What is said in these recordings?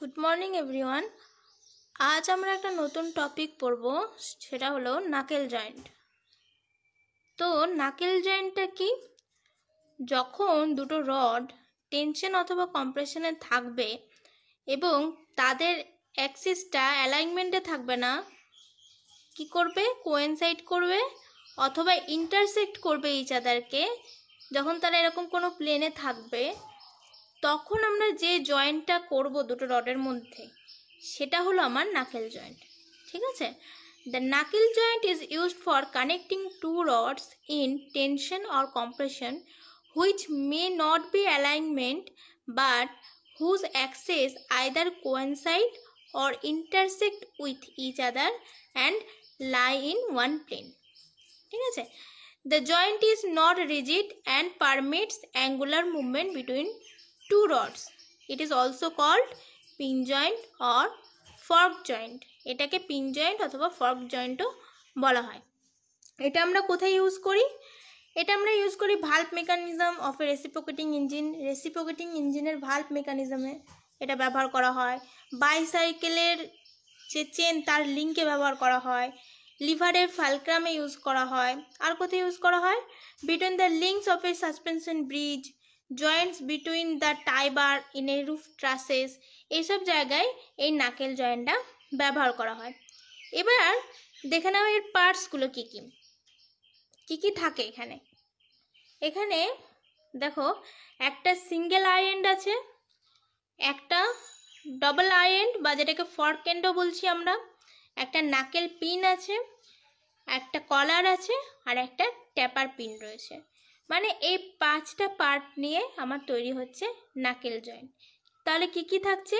Good morning everyone আজ আমরা একটা নতুন টপিক পড়ব সেটা হলো নাকেল জয়েন্ট তো নাকেল জয়েন্টটা কি যখন দুটো রড টেনশন অথবা কম্প্রেশনে থাকবে এবং তাদের অ্যাক্সিসটা অ্যালাইনমেন্টে থাকবে না কি করবে কোয়েনসাইড করবে অথবা ইন্টারসেক্ট করবে ইচ আদারকে যখন তারা এরকম কোনো প্লেনে থাকবে তখন আমরা যে জয়েন্টটা করব দুটো রডের মধ্যে সেটা হলো আমার নাকেল জয়েন্ট ঠিক আছে the knuckle joint is used for connecting two rods in tension or compression which may not be alignment but whose axes either coincide or intersect with each other and lie in one plane ঠিক আছে the joint is not rigid and permits angular movement between two rods. It is also called pin joint or fork joint এটাকে pin joint অথবা fork জয়েন্টও বলা হয় এটা আমরা কোথায় ইউজ করি এটা আমরা ইউজ করি valve mechanism of a reciprocating engine reciprocating ইঞ্জিনের ভাল্ভ মেকানিজমে এটা ব্যবহার করা হয় বাইসাইকেলের যে চেন তার লিঙ্কে ব্যবহার করা হয় লিভারের ফ্যালক্রামে ইউজ করা হয় আর কোথায় ইউজ করা হয় between the links of a suspension bridge joints between the tie bar in a roof trusses এইসব জায়গায় এই নাকেল জয়েন্টটা ব্যবহার করা হয় এবার দেখে নাও এর পার্টসগুলো কী কী কী কী থাকে এখানে এখানে দেখো একটা সিঙ্গেল আইএন্ড আছে একটা ডবল আইএন্ড বা যেটাকে এন্ডও বলছি আমরা একটা নাকেল পিন আছে একটা কলার আছে আর একটা ট্যাপার পিন রয়েছে মানে এই পাঁচটা পার্ট নিয়ে আমার তৈরি হচ্ছে নাকেল জয়েন্ট তাহলে কি কি থাকছে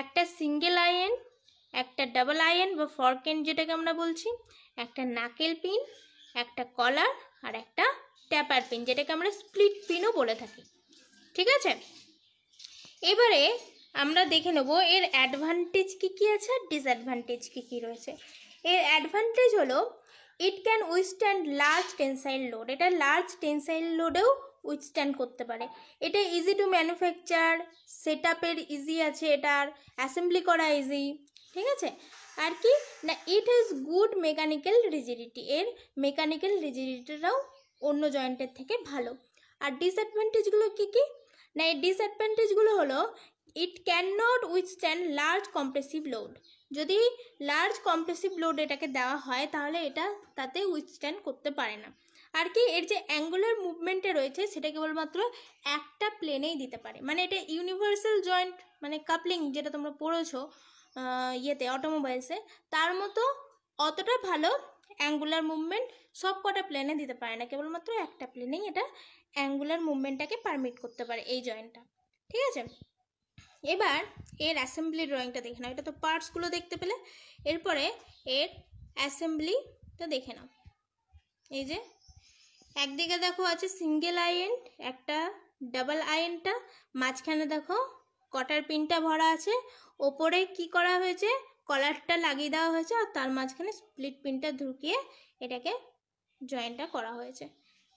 একটা সিঙ্গেল আয়ন একটা ডাবল আয়েন বা ফরকেন যেটাকে আমরা বলছি একটা নাকেল পিন একটা কলার আর একটা ট্যাপার পিন যেটাকে আমরা স্প্লিট পিনও বলে থাকি ঠিক আছে এবারে আমরা দেখে নেব এর অ্যাডভান্টেজ কী কী আছে আর ডিসঅ্যাডভান্টেজ কী কী রয়েছে এর অ্যাডভান্টেজ হলো it can withstand large tensile load এটা লার্জ টেনসাইল লোডেও উইথস্ট্যান্ড করতে পারে এটা ইজি টু ম্যানুফ্যাকচার সেট আপের ইজি আছে এটার অ্যাসেম্বলি করা ইজি ঠিক আছে আর কি না it has good mechanical rigidity এর মেকানিক্যাল রিজিডিটিটাও অন্য জয়েন্টের থেকে ভালো আর ডিসঅ্যাডভান্টেজগুলো কী কী না এই ডিসঅ্যাডভান্টেজগুলো হলো it can not withstand large compressive load যদি লার্জ কম্প্রেসিভ লোড এটাকে দেওয়া হয় তাহলে এটা তাতে উইথস্ট্যান্ড করতে পারে না আর কি এর যে অ্যাঙ্গুলার মুভমেন্টে রয়েছে সেটা কেবলমাত্র একটা প্লেনেই দিতে পারে মানে এটা ইউনিভার্সাল জয়েন্ট মানে কাপলিং যেটা তোমরা পড়েছো ইয়েতে অটোমোবাইলসে তার মতো অতটা ভালো অ্যাঙ্গুলার মুভমেন্ট সব কটা প্লেনে দিতে পারে না কেবলমাত্র একটা প্লেনেই এটা অ্যাঙ্গুলার মুভমেন্টটাকে পারমিট করতে পারে এই জয়েন্টটা ঠিক আছে এবার এর অ্যাসেম্বলি ড্রয়িংটা দেখে নাও এটা তো পার্টসগুলো দেখতে পেলে এরপরে এর অ্যাসেম্বলিটা দেখে নাও এই যে একদিকে দেখো আছে সিঙ্গেল আয়েন একটা ডাবল আয়েনটা মাঝখানে দেখো কটার পিনটা ভরা আছে ওপরে কি করা হয়েছে কলারটা লাগিয়ে দেওয়া হয়েছে আর তার মাঝখানে স্প্লিট পিনটা ঢুকিয়ে এটাকে জয়েন্টটা করা হয়েছে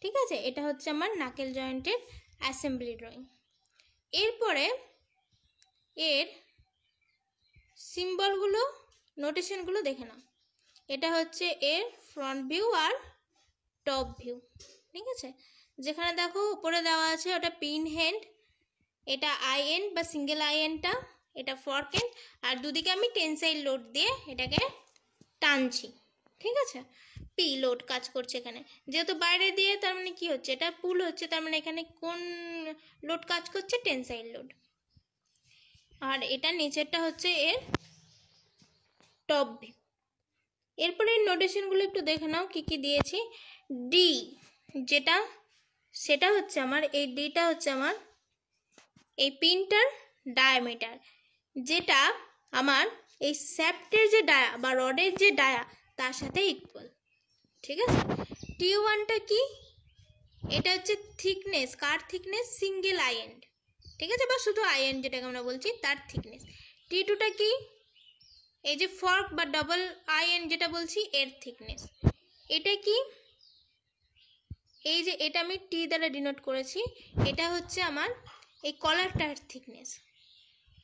ঠিক আছে এটা হচ্ছে আমার নাকেল জয়েন্টের অ্যাসেম্বলি ড্রয়িং এরপরে এর সিম্বলগুলো নোটেশনগুলো দেখে নাও এটা হচ্ছে এর ফ্রন্ট ভিউ আর টপ ভিউ ঠিক আছে যেখানে দেখো উপরে দেওয়া আছে ওটা পিন হ্যান্ড এটা আই বা সিঙ্গেল আই এটা ফর্ক হ্যান্ড আর দুদিকে আমি টেনসাইল লোড দিয়ে এটাকে টানছি ঠিক আছে পি লোড কাজ করছে এখানে যেহেতু বাইরে দিয়ে তার মানে কি হচ্ছে এটা পুল হচ্ছে তার মানে এখানে কোন লোড কাজ করছে টেনসাইল লোড আর এটা নিচেরটা হচ্ছে এর টপ ভিউ এরপরে নোটেশনগুলো একটু দেখে নাও কী কী দিয়েছি ডি যেটা সেটা হচ্ছে আমার এই ডিটা হচ্ছে আমার এই পিনটার ডায়ামিটার যেটা আমার এই স্যাপ্টের যে ডায়া বা রডের যে ডায়া তার সাথে ইকুয়াল ঠিক আছে টি ওয়ানটা কি এটা হচ্ছে থিকনেস কার থিকনেস সিঙ্গেল আইএন্ড ঠিক আছে বা শুধু আয়ন যেটাকে আমরা বলছি তার থিকনেস টি টুটা কি এই যে ফর্ক বা ডবল আয়ন যেটা বলছি এর থিকনেস এটা কি এই যে এটা আমি টি দ্বারা ডিনোট করেছি এটা হচ্ছে আমার এই কলারটার থিকনেস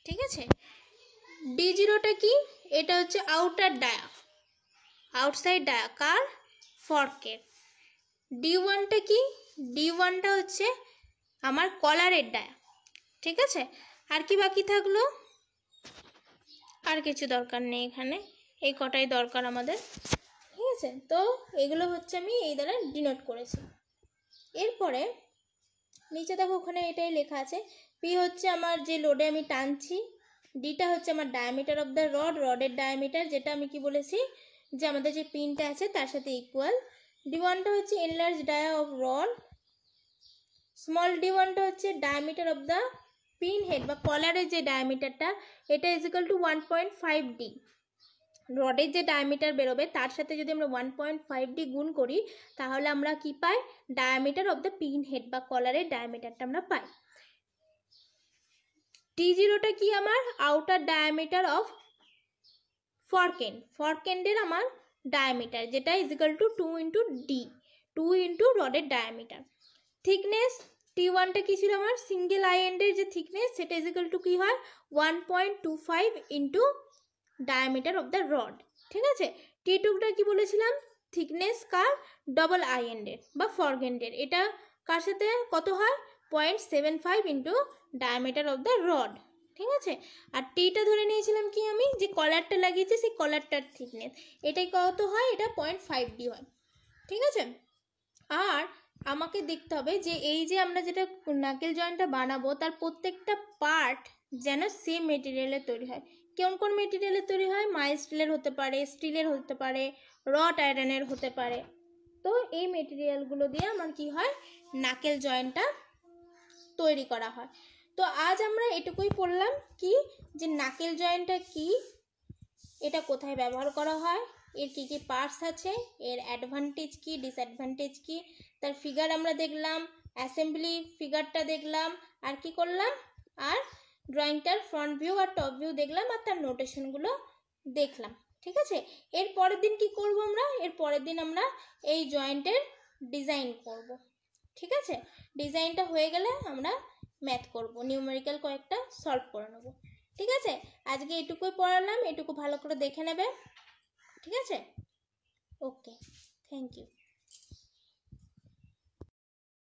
ঠিক আছে ডি জিরোটা কি এটা হচ্ছে আউটার ডায়া আউটসাইড ডায়া কার ফর্কের ডি ওয়ানটা কি ডি ওয়ানটা হচ্ছে আমার কলারের ডায়া ঠিক আছে আর কি বাকি থাকলো আর কিছু দরকার নেই এখানে এই কটাই দরকার আমাদের ঠিক আছে তো এগুলো হচ্ছে আমি এই দ্বারা ডিনোট করেছি এরপরে নিচে দেখো ওখানে এটাই লেখা আছে পি হচ্ছে আমার যে লোডে আমি টানছি ডিটা হচ্ছে আমার ডায়ামিটার অফ দ্য রড রডের ডায়ামিটার যেটা আমি কি বলেছি যে আমাদের যে পিনটা আছে তার সাথে ইকুয়াল ডি ওয়ানটা হচ্ছে enlarge dia of rod small D ওয়ানটা হচ্ছে diameter of the pin head বা কলারের যে ডায়ামিটারটা এটা equal to one point five D রডের যে ডায়ামিটার বেরোবে তার সাথে যদি আমরা ওয়ান পয়েন্ট ফাইভ ডি গুণ করি তাহলে আমরা কি পাই diameter of the pin head বা কলারের ডায়ামিটারটা আমরা পাই টি জিরোটা কি আমার আউটার ডায়ামিটার অফ ফরকেন ফরকেন্ডের আমার ডায়ামিটার যেটা equal to two into D two into রডের ডায়ামিটার থিকনেস টি ওয়ানটা কী ছিল আমার সিঙ্গেল আই এন্ডের যে থিকনেস সেটা ইজিক্যাল টু কী হয় one point two five into diameter of the rod ঠিক আছে টি টুকটা কী বলেছিলাম থিকনেস কার ডবল আই এন্ডের বা ফরগেন্ডের এটা কার সাথে কত হয় point seven five into diameter of the rod ঠিক আছে আর টিটা ধরে নিয়েছিলাম কি আমি যে কলারটা লাগিয়েছি সেই কলারটার থিকনেস এটাই কত হয় এটা পয়েন্ট ফাইভ ডি হয় ঠিক আছে আর আমাকে দেখতে হবে যে এই যে আমরা যেটা নাকেল জয়েন্টটা বানাবো তার প্রত্যেকটা পার্ট যেন সেম মেটেরিয়ালের তৈরি হয় কোন কোন মেটেরিয়ালের তৈরি হয় মাইল স্টিলের হতে পারে স্টিলের হতে পারে রট আয়রনের হতে পারে তো এই মেটেরিয়ালগুলো দিয়ে আমার কি হয় নাকেল জয়েন্টটা তৈরি করা হয় তো আজ আমরা এটুকুই পড়লাম কি যে নাকেল জয়েন্টটা কি এটা কোথায় ব্যবহার করা হয় এর কি কি পার্টস আছে এর অ্যাডভান্টেজ কি ডিসঅ্যাডভান্টেজ কি তার ফিগার আমরা দেখলাম অ্যাসেম্বলি ফিগারটা দেখলাম আর কি করলাম আর ড্রয়িংটার ফ্রন্ট ভিউ আর টপ ভিউ দেখলাম আর তার নোটেশনগুলো দেখলাম ঠিক আছে এর পরের দিন কি করব আমরা এর পরের দিন আমরা এই জয়েন্টের ডিজাইন করব ঠিক আছে ডিজাইনটা হয়ে গেলে আমরা ম্যাথ করব নিউমেরিক্যাল কয়েকটা সলভ করে নেব ঠিক আছে আজকে এটুকুই পড়ালাম এটুকু ভালো করে দেখে নেবে ঠিক আছে ওকে থ্যাংক ইউ